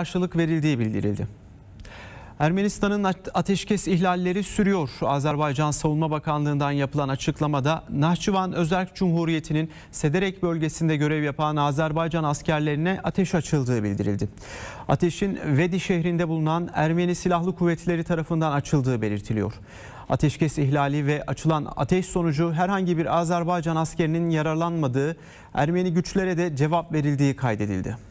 karşılık verildiği bildirildi. Ermenistan'ın ateşkes ihlalleri sürüyor. Azerbaycan Savunma Bakanlığı'ndan yapılan açıklamada Nahçıvan Özerk Cumhuriyeti'nin Sederek bölgesinde görev yapan Azerbaycan askerlerine ateş açıldığı bildirildi. Ateşin Vedi şehrinde bulunan Ermeni Silahlı Kuvvetleri tarafından açıldığı belirtiliyor. Ateşkes ihlali ve açılan ateş sonucu herhangi bir Azerbaycan askerinin yaralanmadığı, Ermeni güçlere de cevap verildiği kaydedildi.